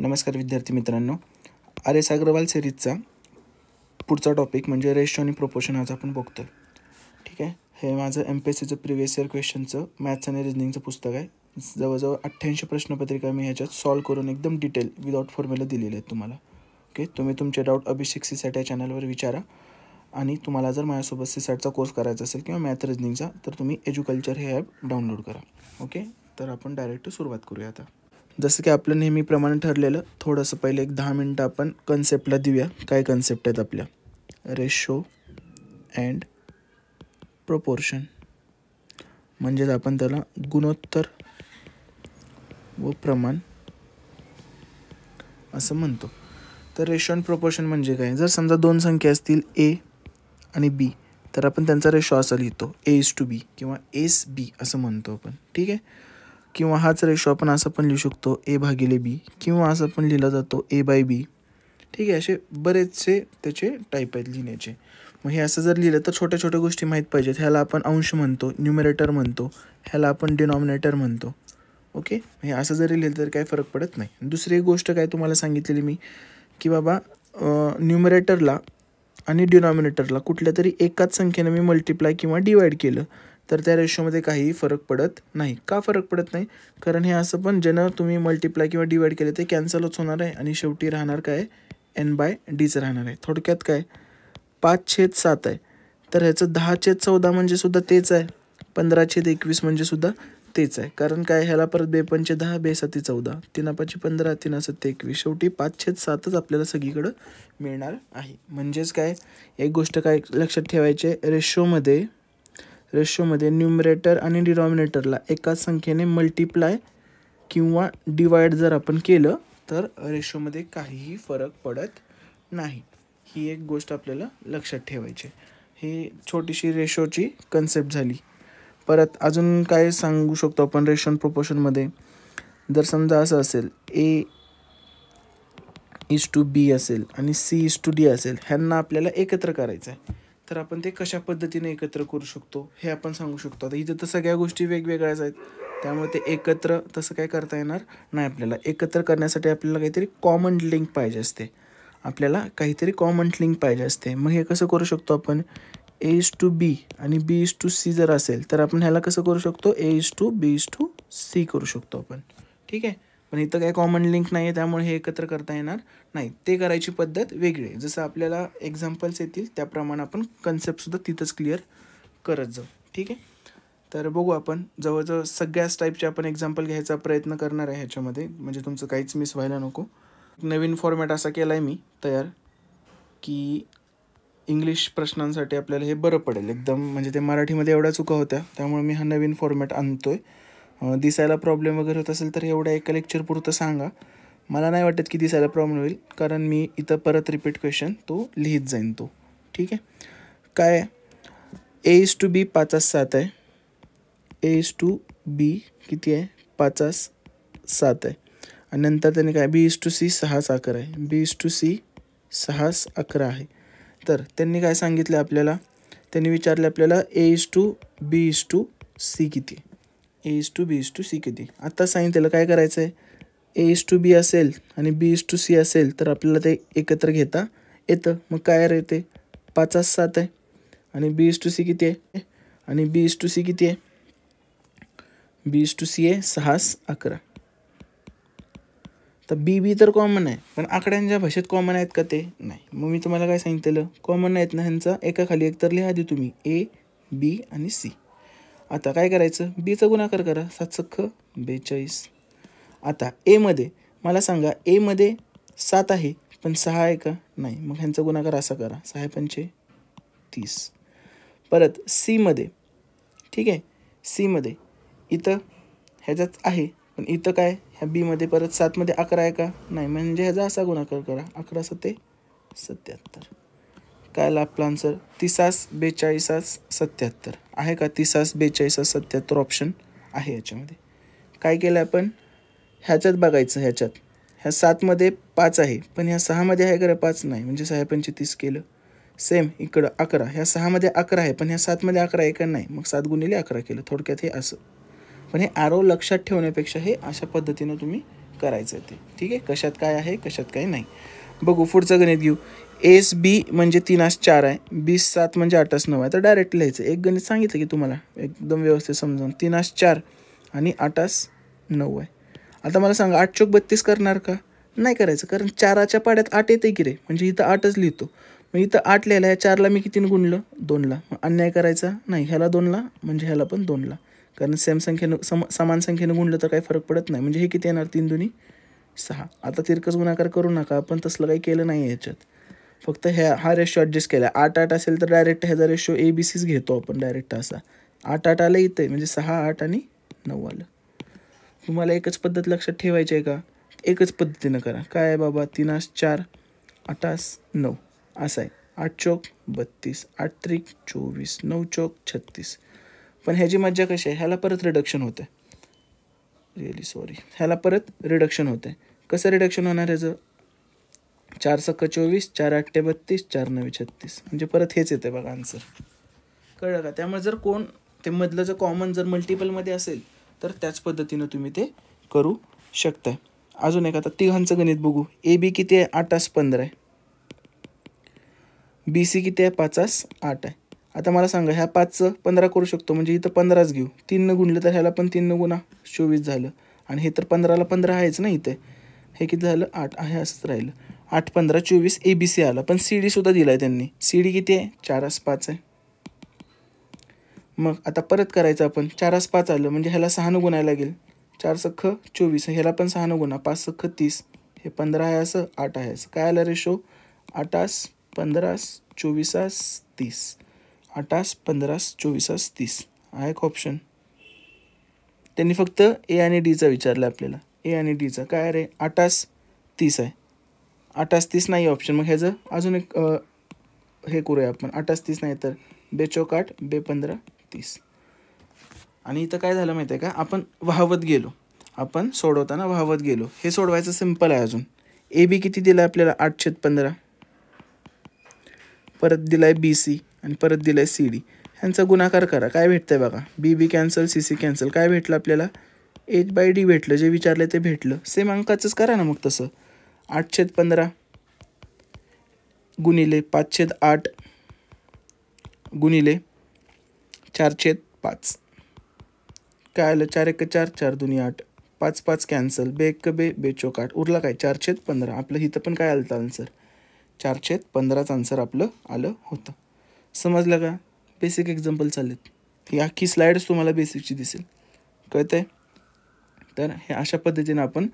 नमस्कार विद्यार्थी मित्रांनो आर एस अग्रवाल सिरीजचा पुढचा टॉपिक म्हणजे रेशो आणि प्रोपोर्शन आज आपण बघतो ठीक आहे हे माझं एम पी एस सीचं प्रिव्हियस इयर क्वेश्चनचं मॅथ्स आणि रिजनिंगचं पुस्तक आहे जवळजवळ अठ्ठ्याऐंशी प्रश्नपत्रिका मी ह्याच्यात सॉल्व करून एकदम डिटेल विदाउट फॉर्म्युला दिलेले आहेत तुम्हाला ओके तुम्ही तुमचे डाऊट अभिषेक सीसॅट या चॅनलवर विचारा आणि तुम्हाला जर माझ्यासोबत सीसॅटचा कोर्स करायचा असेल किंवा मॅथ रिजनिंगचा तर तुम्ही एज्युकल्चर हे ॲप डाउनलोड करा ओके तर आपण डायरेक्ट सुरुवात करूया आता जसं की आपलं नेहमीप्रमाणे ठरलेलं थोडंसं पहिले एक दहा मिनटं आपण कन्सेप्टला देऊया काय कन्सेप्ट आहेत आपल्या रेशो अँड प्रपोर्शन म्हणजेच आपण त्याला गुणोत्तर व प्रमाण असं म्हणतो तर रेशो अँड प्रपोर्शन म्हणजे काय जर समजा दोन संख्या असतील ए आणि बी तर आपण त्यांचा रेशो असा लिहितो ए टू बी किंवा एस बी असं म्हणतो आपण ठीक आहे किंवा हाच रेशो आपण असं पण लिहू शकतो ए भागिले बी किंवा असं पण लिहिला जातो ए बाय बी ठीक आहे असे बरेचसे त्याचे टाईप आहेत लिहिण्याचे मग हे असं जर लिहिलं तर छोट्या छोट्या गोष्टी माहीत पाहिजेत ह्याला आपण अंश म्हणतो न्युमिरेटर म्हणतो ह्याला आपण डिनॉमिनेटर म्हणतो ओके हे असं जरी लिहिलं तर काही फरक पडत नाही दुसरी गोष्ट काय तुम्हाला सांगितलेली मी की बाबा न्युमरेटरला आणि डिनॉमिनेटरला कुठल्या तरी एकाच संख्येनं मी मल्टिप्लाय किंवा डिवाईड केलं तर त्या रेशोमध्ये काही फरक पडत नाही का फरक पडत नाही कारण हे असं पण ज्यानं तुम्ही मल्टिप्लाय किंवा डिवाईड केले ते कॅन्सलच होणार आहे आणि शेवटी राहणार काय एन बाय डीचं राहणार आहे थोडक्यात काय पाच छेद सात आहे तर ह्याचं दहा छेद चौदा म्हणजे सुद्धा तेच आहे पंधरा छेद एकवीस म्हणजे सुद्धा तेच आहे कारण काय ह्याला परत बेपंचे दहा बेसाती चौदा तिनापाची पंधरा तीन सत्ते एकवीस शेवटी पाच छेद सातच आपल्याला सगळीकडं मिळणार आहे म्हणजेच काय एक गोष्ट काय लक्षात ठेवायचे रेशोमध्ये रेशोमध्ये न्युमरेटर आणि डिनॉमिनेटरला एकाच संख्येने मल्टिप्लाय किंवा डिवाइड जर आपण केलं तर रेशोमध्ये काहीही फरक पडत नाही ही एक गोष्ट आपल्याला लक्षात ठेवायची ही छोटीशी रेशोची कन्सेप्ट झाली परत अजून काय सांगू शकतो आपण रेशन प्रोपोर्शनमध्ये जर समजा असं असेल ए इज टू बी असेल आणि सी इज टू डी असेल ह्यांना आपल्याला एकत्र करायचं आहे तर आपण ते कशा पद्धतीने एकत्र करू शकतो हे आपण सांगू शकतो आता इथं तर सगळ्या गोष्टी वेगवेगळ्याच आहेत त्यामुळे ते एकत्र तसं काय करता येणार नाही आपल्याला एकत्र करण्यासाठी आपल्याला काहीतरी कॉमन लिंक पाहिजे असते आपल्याला काहीतरी कॉमन लिंक पाहिजे असते मग हे कसं करू शकतो आपण ए इज टू बी आणि बी इज टू सी जर असेल तर आपण ह्याला कसं करू शकतो A is to B is to C करू शकतो आपण ठीक आहे पण इथं काही कॉमन लिंक नाही आहे त्यामुळे हे एकत्र करता येणार नाही ते करायची पद्धत वेगळी आहे जसं आपल्याला एक्झाम्पल्स येतील त्याप्रमाणे आपण कन्सेप्टसुद्धा तिथंच क्लिअर करत जाऊ ठीक आहे तर बघू आपण जवळजवळ सगळ्याच टाईपचे आपण एक्झाम्पल घ्यायचा प्रयत्न करणार आहे ह्याच्यामध्ये म्हणजे तुमचं काहीच मिस व्हायला नको नवीन फॉर्मॅट असा केला आहे मी तयार की इंग्लिश प्रश्नांसाठी आपल्याला हे बरं पडेल एकदम म्हणजे ते मराठीमध्ये एवढ्या चुका होत्या त्यामुळे मी हा नवीन फॉर्मॅट आणतो आहे दिसायला प्रॉब्लेम वगैरे होत असेल तर एवढ्या एका पुरतं सांगा मला नाही वाटत की दिसायला प्रॉब्लेम होईल कारण मी इथं परत रिपीट क्वेश्चन तो लिहित जाईन तो ठीक आहे काय ए इज टू बी पाचास सात आहे ए इज टू बी किती आहे पाचास सात आहे आणि नंतर त्याने काय बी इज टू सी सहाच अकरा आहे बी इज टू सी सहाच अकरा आहे तर त्यांनी काय सांगितलं आपल्याला त्यांनी विचारलं आपल्याला A is to B is to C किती A is to B is to C किती आत्ता सांगितलेलं काय करायचं आहे ए इज टू बी असेल आणि बी इज टू सी असेल तर आपल्याला ते एकत्र घेता येतं मग काय येते पाच आज सात आहे आणि बी इज टू सी किती आहे आणि बी इज टू सी किती आहे B is to C A सहास अकरा तर बी बी तर कॉमन आहे पण आकड्यांच्या भाषेत कॉमन आहेत का ते नाही मग मी तुम्हाला काय सांगितलेलं कॉमन आहेत ना ह्यांचा एकाखाली एकतर लिहा दे तुम्ही ए बी आणि सी आता काय करायचं बीचा गुणाकार करा सात सख्ख बेचाळीस आता एमध्ये मला सांगा एमध्ये सात आहे पण सहा आहे का नाही मग ह्यांचा गुणाकार असा करा सहा पंचे तीस परत सीमध्ये ठीक आहे सीमध्ये इथं ह्याच्यात आहे पण इथं काय ह्या बीमध्ये परत सातमध्ये अकरा आहे का नाही म्हणजे ह्याचा असा गुणाकार करा अकरा सत्ते सत्याहत्तर काय आला आपला आन्सर तिसास बेचाळीसास सत्याहत्तर आहे का तिसास बेचाळीसास सत्याहत्तर ऑप्शन आहे याच्यामध्ये काय केलं आपण ह्याच्यात बघायचं ह्याच्यात ह्या सातमध्ये पाच आहे पण ह्या सहामध्ये आहे का पाच नाही म्हणजे सहा तीस केलं सेम इकडं अकरा ह्या सहामध्ये अकरा आहे पण ह्या सातमध्ये अकरा आहे का नाही मग सात गुणिले अकरा केलं थोडक्यात हे असं पण हे आरो लक्षात ठेवण्यापेक्षा हे अशा पद्धतीनं तुम्ही करायचं ते ठीक आहे कशात काय आहे कशात काय नाही बघू पुढचं गणित घेऊ एस बी म्हणजे आस चार आहे बीस सात म्हणजे आठास नऊ आहे तर डायरेक्ट लिहायचं एक गणित सांगितलं की तुम्हाला एकदम व्यवस्थित समजावून आस चार आणि आस नऊ आहे आता मला सांगा आठ चोक बत्तीस करणार का नाही करायचं कारण चाराच्या पाड्यात आठ येते की रे म्हणजे इथं आठच लिहितो मग इथं आठ लिहायला या चारला मी कितीनं गुणलं दोनला मग अन्याय करायचा नाही ह्याला दोनला म्हणजे ह्याला पण दोनला कारण सेम संख्येनं सम समान संख्येनं गुणलं तर काही फरक पडत नाही म्हणजे हे किती येणार तीन दोन्ही सहा आता तिरकस गुणाकार करू नका आपण तसलं काही केलं नाही ह्याच्यात फक्त ह्या हा रेशो ॲडजस्ट केला आठ आठ असेल तर डायरेक्ट ह्याचा रेशो ए बी सीच घेतो आपण डायरेक्ट असा आठ आठ आलं इथे म्हणजे सहा आठ आणि नऊ आलं तुम्हाला एकच पद्धत लक्षात ठेवायची आहे का एकच पद्धतीनं करा काय आहे बाबा आस चार आठास नऊ असं आहे आठ चौक बत्तीस आठ त्रिक चोवीस नऊ चौक छत्तीस पण ह्याची मज्जा कशी आहे ह्याला परत रिडक्शन होतं रिअली सॉरी ह्याला परत रिडक्शन होतं कसं रिडक्शन होणार ह्याचं चार सक्क चोवीस चार आठ्ठे बत्तीस चार नवे छत्तीस म्हणजे परत हेच येते बघा आन्सर कळलं का त्यामुळे जर कोण ते मधलं जर कॉमन जर मल्टिपलमध्ये असेल तर त्याच पद्धतीनं तुम्ही ते करू शकताय अजून एक आता तिघांचं गणित बघू ए बी किती आहे आठास पंधरा आहे बी सी किती आहे पाचास आठ आहे आता मला सांगा ह्या पाचचं पंधरा करू शकतो म्हणजे इथं पंधराच घेऊ तीननं गुणलं तर ह्याला पण तीननं गुणा चोवीस झालं आणि हे तर पंधराला पंधरा आहेच ना इथे हे किती झालं आठ आहे असंच राहिलं आठ पंधरा चोवीस ए बी सी आलं पण सी डीसुद्धा दिला आहे त्यांनी सी डी किती आहे चार आस पाच आहे मग आता परत करायचं आपण चार आस पाच आलं म्हणजे ह्याला सहा नऊ गुणायला लागेल चार सख्ख चोवीस ह्याला पण नऊ गुणा पाच सख्ख तीस हे पंधरा आहे असं आठ आहे असं काय आलं रेशो आठास पंधरास चोवीसास तीस आठास पंधरास चोवीसास तीस आहे एक ऑप्शन त्यांनी फक्त ए आणि डीचा विचारला आपल्याला ए आणि डीचा काय रे आठास तीस आहे अठ्ठास तीस नाही ऑप्शन मग ह्याचं अजून एक हे करूया आपण अठ्ठास तीस नाही तर बेचोकाठ बे पंधरा तीस आणि इथं काय झालं माहिती आहे का आपण वाहवत गेलो आपण सोडवताना वाहवत गेलो हे सोडवायचं सिम्पल आहे अजून ए बी किती दिलं आहे आपल्याला आठशेत पंधरा परत दिलाय आहे बी सी आणि परत दिलाय आहे सी डी ह्यांचा गुणाकार करा काय भेटतं आहे बघा B B cancel C C cancel काय भेटलं आपल्याला एच बाय डी भेटलं जे विचारलं ते भेटलं सेम अंकाचंच करा ना मग तसं आठ छेद पंधरा गुणिले छेद आठ गुणिले चारशेद पाच काय आलं चार एक चार चार दोन्ही आठ पाच पाच कॅन्सल बे एक बे बेचोक आठ उरला काय चारशेद पंधरा आपलं हिथं पण काय आलं आन्सर चारशेद पंधराचं आन्सर आपलं आलं होतं समजलं का बेसिक एक्झाम्पल चालेल ही अख्खी स्लाईड्स तुम्हाला बेसिकची दिसेल कळतंय तर हे अशा पद्धतीने आपण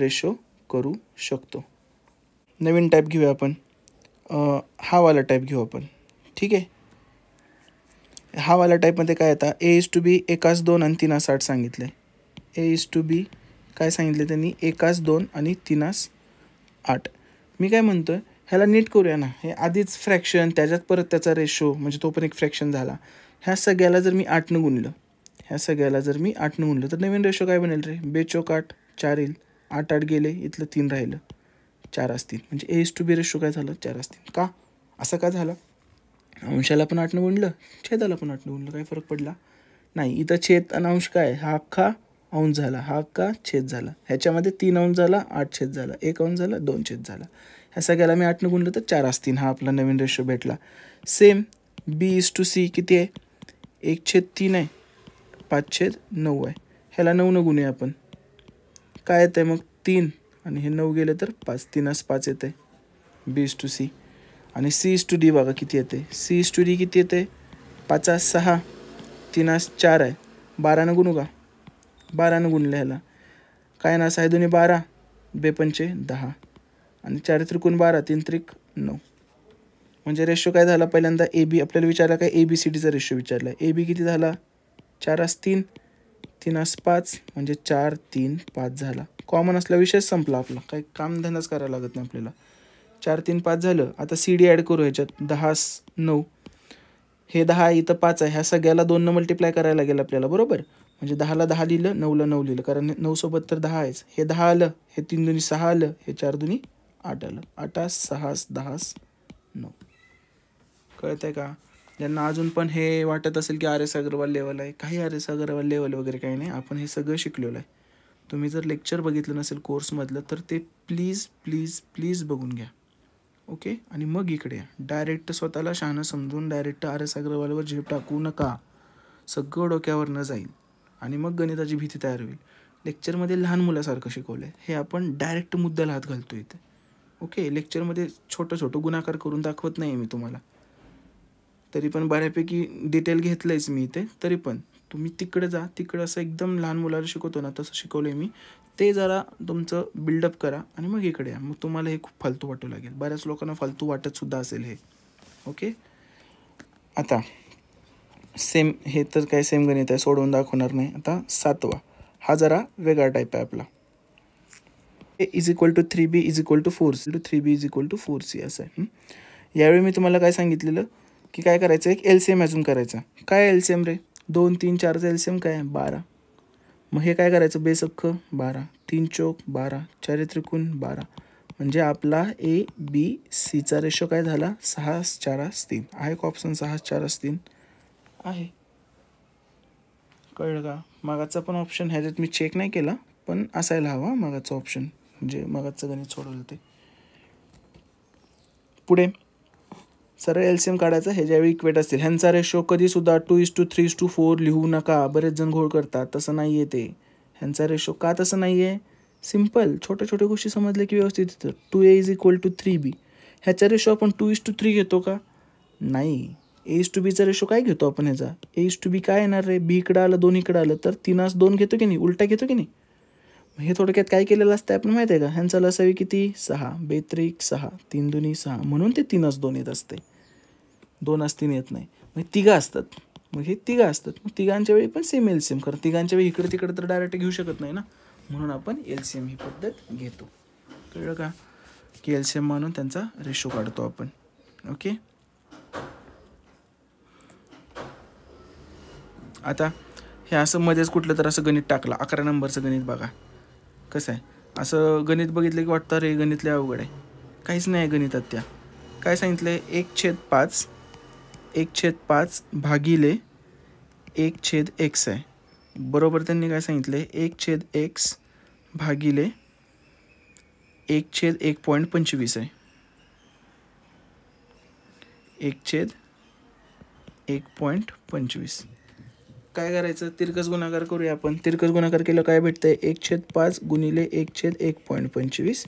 रेशो करू शकतो नवीन टाईप घेऊया आपण हावाला टाईप घेऊ आपण ठीक आहे हा वाला टाईपमध्ये काय येतं ए इज टू बी एकाच दोन आणि तीनास आठ सांगितले ए इज टू बी काय सांगितले त्यांनी एकाच दोन आणि तीनास आठ मी काय म्हणतो आहे ह्याला नीट करूया ना हे आधीच फ्रॅक्शन त्याच्यात परत त्याचा रेशो म्हणजे तो पण एक फ्रॅक्शन झाला ह्या सगळ्याला जर मी आठनं गुणलं ह्या सगळ्याला जर मी आठनं गुणलं तर नवीन रेशो काय बनेल रे बेचोक आठ चार येईल आठ आठ गेले इथलं तीन राहिलं चार असतील म्हणजे A is to B ratio काय झालं चार असतील का असं का झालं अंशाला पण आठनं गुणलं छेदाला पण आठनं गुणलं काय फरक पडला नाही इथं छेद आणि अंश काय हा अख्खा अंश झाला हा अख्खा छेद झाला ह्याच्यामध्ये तीन अंश झाला आठ छेद झाला एक अंश झाला दोन छेद झाला ह्या सगळ्याला मी आठनं गुणलं तर चार असतील हा आपला नवीन रेशो भेटला same B is to C किती आहे एक छेद तीन आहे पाच छेद नऊ आहे ह्याला नऊ न गुणूया आपण काय येतं आहे मग तीन आणि हे नऊ गेले तर पाच तीन आस पाच येते आहे बी इस टू सी आणि सी इस टू डी बघा किती येते सी इस टू डी किती येते आस सहा तीन आस चार आहे बारानं गुणू का बारानं गुणले ह्याला काय ना सहा दोन्ही बारा बेपंचे दहा आणि चार त्रिकोण बारा तीन त्रिक नऊ म्हणजे रेशो काय झाला पहिल्यांदा ए बी आपल्याला विचारला काय ए बी सी डीचा रेशो विचारला ए बी किती झाला चार आस तीन तीन आस पाच म्हणजे चार तीन पाच झाला कॉमन असला विषय संपला आपला काही कामधंदाच करायला लागत नाही आपल्याला चार तीन पाच झालं आता सी डी ॲड करू ह्याच्यात दहा नऊ हे दहा इथं पाच आहे ह्या सगळ्याला दोननं मल्टिप्लाय करायला लागेल आपल्याला बरोबर म्हणजे दहाला दहा लिहिलं नऊला नऊ लिहिलं कारण नऊसोबत तर दहा आहेच हे दहा आलं हे तीन दुनी सहा आलं हे चार दुनी आठ आलं आठास सहास दहास नऊ कळत आहे का ज्यांना अजून पण हे वाटत असेल की आर एस अग्रवाल लेवल आहे काही आर एस अग्रवाल लेवल वगैरे काही नाही आपण हे सगळं शिकलेलं आहे तुम्ही जर लेक्चर बघितलं नसेल कोर्समधलं तर ते प्लीज प्लीज प्लीज बघून घ्या ओके आणि मग इकडे डायरेक्ट स्वतःला शहाणं समजून डायरेक्ट आर एस अग्रवालवर झेप टाकू नका सगळं डोक्यावर न जाईल आणि मग गणिताची भीती तयार होईल लेक्चरमध्ये लहान मुलासारखं शिकवलं आहे हे आपण डायरेक्ट मुद्द्याला हात घालतो इथे ओके लेक्चरमध्ये छोटं छोटं गुणाकार करून दाखवत नाही मी तुम्हाला तरी पण बऱ्यापैकी डिटेल घेतलं आहेच मी इथे तरी पण तुम्ही तिकडे जा तिकडं असं एकदम लहान मुलाला शिकवतो ना तसं शिकवलं आहे मी ते जरा तुमचं बिल्डअप करा आणि मग इकडे या मग तुम्हाला हे खूप फालतू वाटू लागेल बऱ्याच लोकांना फालतू वाटतसुद्धा असेल हे ओके आता सेम हे तर काय सेम गणित आहे सोडवून दाखवणार नाही आता सातवा हा जरा वेगळा टाईप आहे आपला A is equal to three B is equal to four C two three B is equal to four C असं आहे यावेळी मी तुम्हाला काय सांगितलेलं की काय करायचं एक एल सी एम अजून करायचं काय एल सी एम रे दोन तीन चारचं एल सी एम काय आहे बारा मग हे काय करायचं बेस अख्ख बारा तीन चौक बारा चार त्रिकोण बारा म्हणजे आपला ए बी सीचा रेशो काय झाला सहा चार तीन आहे का ऑप्शन सहा चार तीन आहे कळलं का मागाचा पण ऑप्शन ह्याच्यात मी चेक नाही केला पण असायला हवा मागाचं ऑप्शन म्हणजे मागाचं गणित सोडवलं ते पुढे सरळ एल्सियम काढायचं हे ज्यावेळी इक्वेट असतील ह्यांचा रेशो कधीसुद्धा two is to three is to four लिहू नका बरेच जण घोळ करतात तसं नाही आहे ते ह्यांचा रेशो का तसं नाही आहे सिम्पल छोट्या छोट्या गोष्टी समजल्या की व्यवस्थित येतं two A is equal to three B ह्याचा रेशो आपण टू इस टू थ्री घेतो का नाही ए इस टू बीचा रेशो काय घेतो आपण ह्याचा ए इस टू बी काय येणार रे बी इकडं आलं दोन इकडं आलं तर तिनास दोन घेतो की नाही उलटा घेतो की नाही हे थोडक्यात काय केलेलं असतं आपण माहिती आहे का ह्यांचा लसावी किती सहा बेत्रिक सहा तीन दोन्ही सहा म्हणून ते तीनच दोन येत असते दोन तीन येत नाही मग तिघा असतात मग हे तिघा असतात मग तिघांच्या वेळी पण सेम एल सी एम कारण तिघांच्या वेळी इकडे तिकडे तर डायरेक्ट घेऊ शकत नाही ना म्हणून आपण एल सी एम ही पद्धत घेतो कळलं का की एल सी एम मानून त्यांचा रेशो काढतो आपण ओके आता हे असं मध्येच कुठलं तर असं गणित टाकलं अकरा नंबरचं गणित बघा कसं आहे असं गणित बघितलं की वाटतं रे गणितले अवघड आहे काहीच नाही आहे गणितात त्या काय सांगितलं आहे एक छेद पाच एक छेद पाच भागिले एक छेद एक्स आहे बरोबर त्यांनी काय सांगितलं आहे एक छेद एक्स भागिले एक छेद एक पॉईंट पंचवीस आहे एक छेद एक पॉईंट पंचवीस काय करायचं तिरकस गुणाकार करूया आपण तिरकस गुणाकार केलं काय भेटतं आहे एक छेद पाच गुणिले एक छेद एक पॉईंट पंचवीस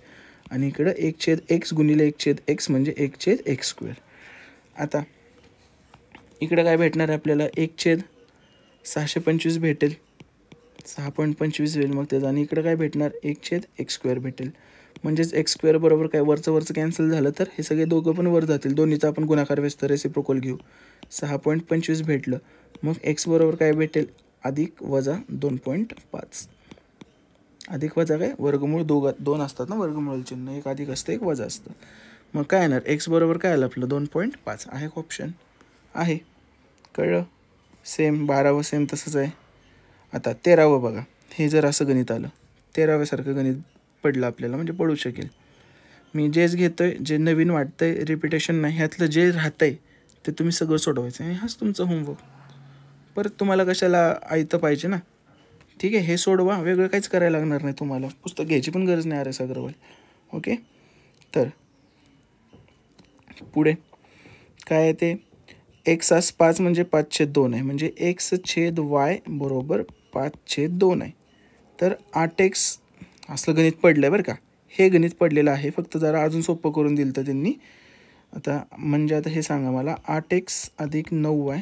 आणि इकडं एक छेद एक्स गुणिले एक छेद एक्स म्हणजे एक छेद एक्स स्क्वेअर आता इकडं काय भेटणार आहे आपल्याला एक छेद सहाशे पंचवीस भेटेल सहा पॉईंट पंचवीस होईल मग त्याचं आणि इकडं काय भेटणार एक छेद एक्स स्क्वेअर भेटेल म्हणजेच एक्स स्क्वेअर बरोबर काय वरचं वरचं कॅन्सल झालं तर हे सगळे दोघं पण वर जातील दोन्हीचा आपण गुणाकार व्यस्त रेसिप्रोकोल घेऊ सहा पॉईंट पंचवीस भेटलं मग एक्स बरोबर काय भेटेल अधिक वजा दोन पॉईंट पाच अधिक वजा काय वर्गमूळ दोघ दोन असतात ना वर्गमूळ चिन्ह एक अधिक असतं एक वजा असतं मग काय येणार एक्स बरोबर काय आलं आपलं दोन पॉईंट पाच आहे ऑप्शन आहे कळलं सेम बारावं सेम तसंच आहे आता तेरावं बघा हे जर असं गणित आलं तेराव्यासारखं गणित पडलं आपल्याला म्हणजे पडू शकेल मी जेच घेतो आहे जे नवीन वाटतं आहे रिपिटेशन नाही ह्यातलं जे राहतं आहे ते तुम्ही सगळं सोडवायचं आहे हाच तुमचं होमवर्क परत तुम्हाला कशाला आयतं पाहिजे ना ठीक आहे हे सोडवा वेगळं काहीच करायला लागणार नाही तुम्हाला पुस्तक घ्यायची पण गरज नाही आर एस ओके तर पुढे काय आहे ते एक्स आस पाच म्हणजे पाच छेद दोन आहे म्हणजे एक्स छेद वाय बरोबर पाच छेद दोन आहे तर आठ एक्स असलं गणित पडलं आहे बरं का हे गणित पडलेलं आहे फक्त जरा अजून सोपं करून दिलं तर त्यांनी आता म्हणजे आता हे सांगा मला आठ एक्स अधिक नऊ वाय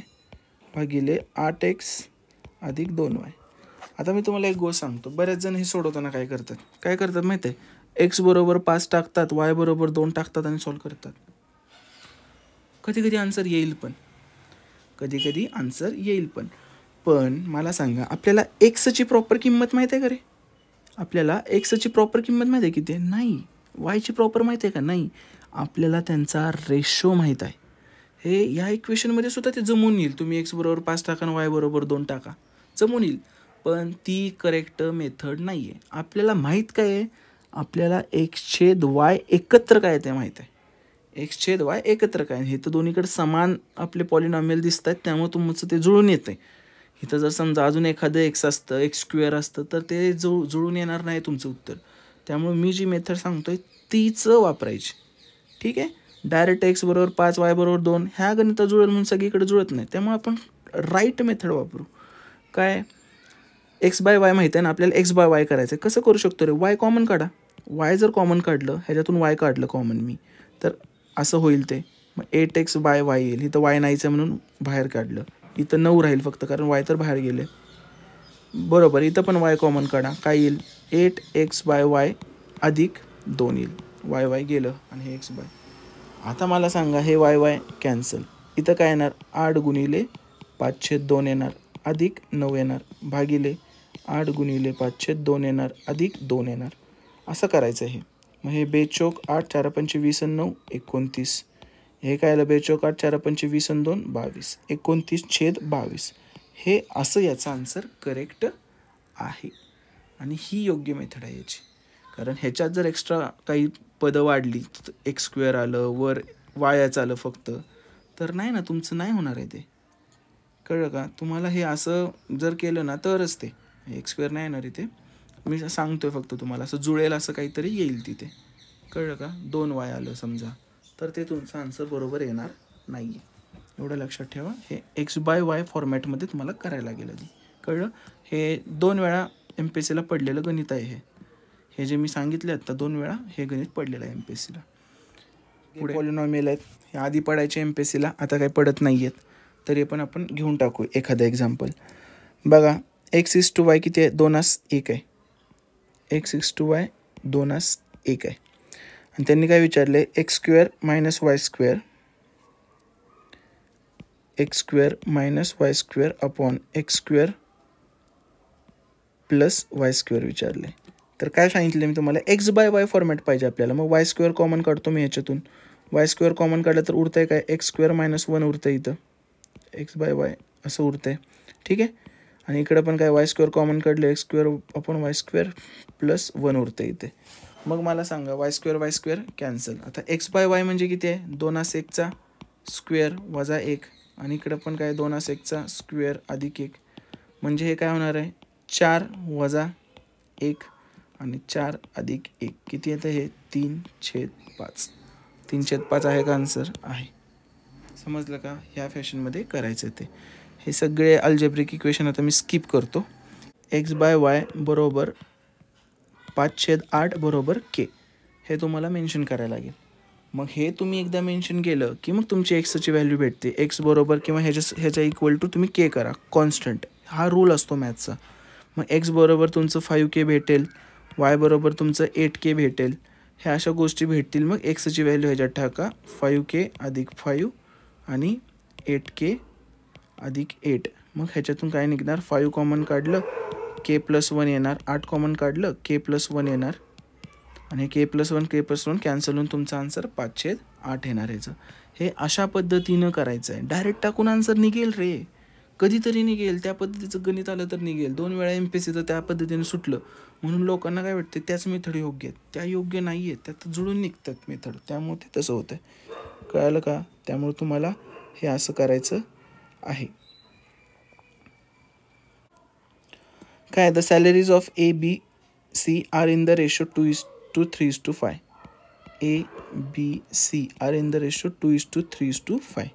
भागिले आठ एक्स अधिक दोन वाय आता मी तुम्हाला एक गोष्ट सांगतो बऱ्याच जण हे सोडवताना काय करतात काय करतात माहीत आहे एक्स बरोबर पाच टाकतात वाय बरोबर दोन टाकतात आणि सॉल्व करतात कधी कधी आन्सर येईल पण कधी कधी आन्सर येईल पण पण मला सांगा आपल्याला एक्सची प्रॉपर किंमत माहीत आहे का रे आपल्याला एक्सची प्रॉपर किंमत माहिती आहे किती नाही वायची प्रॉपर माहिती आहे का नाही आपल्याला त्यांचा रेशो माहीत आहे हे या इक्वेशनमध्ये सुद्धा ते जमून येईल तुम्ही एक्स बरोबर पाच टाका आणि वाय बरोबर दोन टाका जमून येईल पण ती करेक्ट मेथड नाही आहे आपल्याला माहीत काय आहे आपल्याला छेद वाय एकत्र काय ते माहीत आहे छेद वाय एकत्र काय हे तर दोन्हीकडे समान आपले पॉलिनॉमियल दिसत आहेत त्यामुळे तुमचं ते जुळून येत आहे इथं जर समजा अजून एखादं एक्स असतं एक्स स्क्वेअर असतं तर ते जुळ जुळून येणार नाही तुमचं उत्तर त्यामुळे मी जी मेथड सांगतो आहे तीच वापरायची ठीक आहे डायरेक्ट एक्स बरोबर पाच वाय बरोबर दोन ह्या गणिता जुळेल म्हणून सगळीकडे जुळत नाही त्यामुळे आपण राईट मेथड वापरू काय एक्स बाय वाय माहिती आहे ना आपल्याला एक्स बाय वाय करायचं आहे कसं करू शकतो रे वाय कॉमन काढा वाय जर कॉमन काढलं ह्याच्यातून वाय काढलं कॉमन मी तर असं होईल ते मग एट एक्स बाय वाय येईल इथं वाय नाहीचं म्हणून बाहेर काढलं इथं नऊ राहील फक्त कारण वाय तर बाहेर गेले बरोबर इथं पण वाय कॉमन काढा काय येईल एट एक्स बाय वाय अधिक दोन येईल वाय वाय गेलं आणि हे एक्स बाय आता मला सांगा हे वाय वाय कॅन्सल इथं काय येणार आठ गुणिले पाचशे दोन येणार अधिक नऊ येणार भागिले आठ गुणिले पाचशे दोन येणार अधिक दोन येणार असं करायचं आहे मग हे बेचोक आठ चार पंचवीस नऊ एकोणतीस हे काय आलं चार पंचवीस आणि दोन बावीस एकोणतीस छेद बावीस हे असं याचा आन्सर करेक्ट आहे आणि ही योग्य मेथड आहे याची कारण ह्याच्यात जर एक्स्ट्रा काही पदं वाढली एक स्क्वेअर आलं वर वायाचं आलं फक्त तर नाही ना तुमचं नाही होणार आहे ते कळलं का तुम्हाला हे असं जर केलं ना तरच ते एक स्क्वेअर नाही येणार इथे मी सांगतोय फक्त तुम्हाला असं जुळेल असं काहीतरी येईल तिथे कळलं का दोन वाय आलं समजा तर ते तुमचं आन्सर बरोबर येणार नाही आहे एवढं लक्षात ठेवा हे एक्स बाय वाय फॉर्मॅटमध्ये तुम्हाला करायला लागेल आधी कळलं हे दोन वेळा एम पी एस सीला पडलेलं गणित आहे हे हे जे मी सांगितले आत्ता दोन वेळा हे गणित पडलेलं आहे एम पी एस सीला पुढे पॉलिनॉमियल आहेत हे आधी पडायचे एम पी एस सीला आता काही पडत नाही आहेत तरी पण आपण घेऊन टाकू एखादं एक्झाम्पल बघा एक्स इस टू वाय किती आहे दोनास एक आहे एक्स इस टू वाय दोनास एक आहे आणि त्यांनी काय विचारले X square minus Y square X square minus Y square upon X square plus Y square विचारले तर काय सांगितले मी तुम्हाला एक्स बाय वाय फॉर्मॅट पाहिजे आपल्याला मग वाय स्क्वेअर कॉमन काढतो मी ह्याच्यातून वाय स्क्वेअर कॉमन काढलं तर उरतंय काय एक्स स्क्वेअर मायनस वन उरतं इथं एक्स बाय वाय असं उरतं आहे ठीक आहे आणि इकडं पण काय वाय स्क्वेअर कॉमन काढलं X square upon Y square plus one उरतंय इथे मग मला सांगा Y square Y square cancel आता एक्स बाय वाय म्हणजे किती आहे दोन आस एकचा स्क्वेअर वजा एक आणि इकडं पण काय दोन आस एकचा स्क्वेअर अधिक एक म्हणजे हे काय होणार आहे चार वजा एक आणि चार अधिक एक किती येतं हे तीन छेद पाच तीन छेद पाच आहे का आन्सर आहे समजलं का ह्या फॅशनमध्ये करायचं ते हे सगळे अल्जेब्रिक इक्वेशन आता मी स्किप करतो एक्स बाय वाय बरोबर पाच छेद आठ बरोबर के हे तुम्हाला मेन्शन करायला लागेल मग हे तुम्ही एकदा मेन्शन केलं की मग तुमची एक्सची व्हॅल्यू भेटते एक्स बरोबर किंवा ह्याच्या ह्याच्या इक्वल टू तुम्ही के करा कॉन्स्टंट हा रूल असतो मॅथचा मग एक्स बरोबर तुमचं फाईव्ह के भेटेल वाय बरोबर तुमचं एट के भेटेल ह्या अशा गोष्टी भेटतील मग एक्सची व्हॅल्यू ह्याच्यात ठाका फाईव्ह के अधिक फाईव्ह आणि एट के अधिक एट मग ह्याच्यातून काय निघणार फाईव्ह कॉमन काढलं के प्लस वन येणार आठ कॉमन काढलं के प्लस वन येणार आणि K plus one K plus one cancel होऊन तुमचा आन्सर पाचशे आठ येणार याचं हे अशा पद्धतीनं करायचं आहे डायरेक्ट टाकून आन्सर निघेल रे कधीतरी निघेल त्या पद्धतीचं गणित आलं तर निघेल दोन वेळा एम पी सीचं त्या पद्धतीनं सुटलं म्हणून लोकांना काय वाटते त्याच मेथड योग्य आहेत त्या योग्य नाही आहेत त्यात जुळून निघतात मेथड त्यामुळे ते तसं होतं आहे कळालं का त्यामुळे तुम्हाला हे असं करायचं आहे रखा है the salaries of A B C are in the ratio two is to three is to five A B C are in the ratio two is to three is to five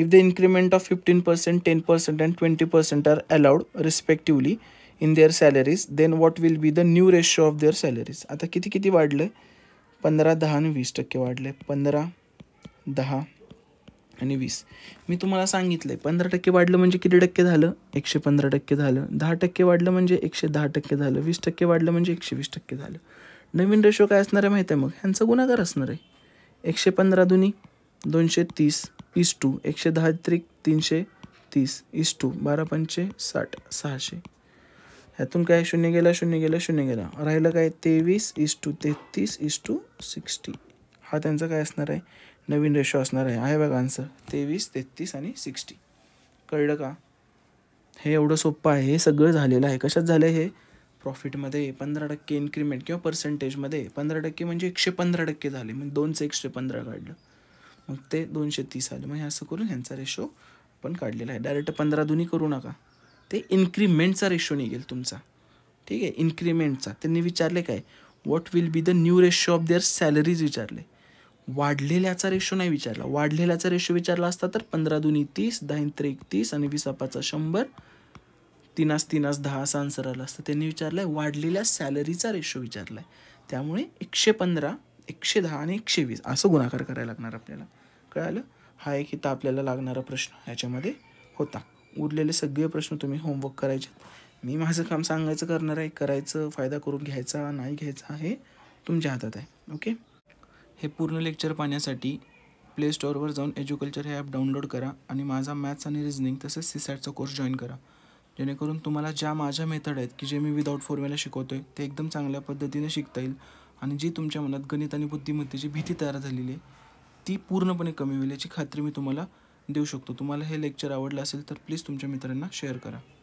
if the increment of fifteen percent ten percent and twenty percent are allowed respectively in their salaries then what will be the new ratio of their salaries आता कि पंद्रह दहा वीस टक्के पंद्रह दहा आणि वीस मी तुम्हाला सांगितलं आहे पंधरा टक्के वाढलं म्हणजे किती टक्के झालं एकशे पंधरा टक्के झालं दहा टक्के वाढलं म्हणजे एकशे दहा टक्के झालं वीस टक्के वाढलं म्हणजे एकशे वीस टक्के झालं नवीन रेशो काय असणार आहे माहिती आहे मग ह्यांचा गुणाकार असणार आहे एकशे पंधरा दुनी दोनशे तीस इस टू एकशे दहा त्रिक तीनशे तीस इस टू बारा पंचे साठ सहाशे ह्यातून काय शून्य गेला शून्य गेला शून्य गेला राहिलं काय तेवीस इस टू तेहतीस इस टू सिक्स्टी हा त्यांचा काय असणार आहे नवीन रेशो असणार आहे आहे बघा आन्सर तेवीस तेहतीस आणि सिक्स्टी कळलं का हे एवढं सोपं आहे हे सगळं झालेलं आहे कशात झालं हे प्रॉफिटमध्ये पंधरा टक्के इन्क्रीमेंट किंवा पर्सेंटेजमध्ये पंधरा टक्के म्हणजे एकशे पंधरा टक्के झाले मग दोनशे एकशे पंधरा काढलं मग ते दोनशे तीस आलं मग हे असं करून ह्यांचा रेशो पण काढलेला आहे डायरेक्ट पंधरा दोन्ही करू नका ते इन्क्रीमेंटचा रेशो निघेल तुमचा ठीक आहे इन्क्रीमेंटचा त्यांनी विचारले काय what will be the new ratio of their salaries विचारले वाढलेल्याचा रेशो नाही विचारला वाढलेल्याचा रेशो विचारला असता तर पंधरा दोन्ही तीस दहा एक तीस आणि विसापाचा शंभर तीनास तीनास दहा असा आन्सर आला असता त्यांनी विचारलं आहे वाढलेल्या सॅलरीचा रेशो विचारला आहे त्यामुळे एकशे पंधरा एकशे दहा आणि एकशे वीस असं गुणाकार करायला लागणार आपल्याला कळालं हा एक इथं आपल्याला लागणारा प्रश्न ह्याच्यामध्ये होता उरलेले सगळे प्रश्न तुम्ही होमवर्क करायचे मी माझं काम सांगायचं करणार आहे करायचं फायदा करून घ्यायचा नाही घ्यायचा हे तुमच्या हातात आहे ओके हे पूर्ण लेक्चर पाहण्यासाठी प्ले स्टोअरवर जाऊन एज्युकल्चर हे ॲप डाउनलोड करा आणि माझा मॅथ्स आणि रिजनिंग तसेच सी सॅटचा कोर्स जॉईन करा जेणेकरून तुम्हाला ज्या माझ्या मेथड आहेत की जे मी विदाऊट फॉर्म्युला शिकवतो आहे ते एकदम चांगल्या पद्धतीने शिकता येईल आणि जी तुमच्या मनात गणित आणि बुद्धिमत्तेची भीती तयार झालेली आहे ती पूर्णपणे कमी होईल याची खात्री मी तुम्हाला देऊ शकतो तुम्हाला हे लेक्चर आवडलं असेल तर प्लीज तुमच्या मित्रांना शेअर करा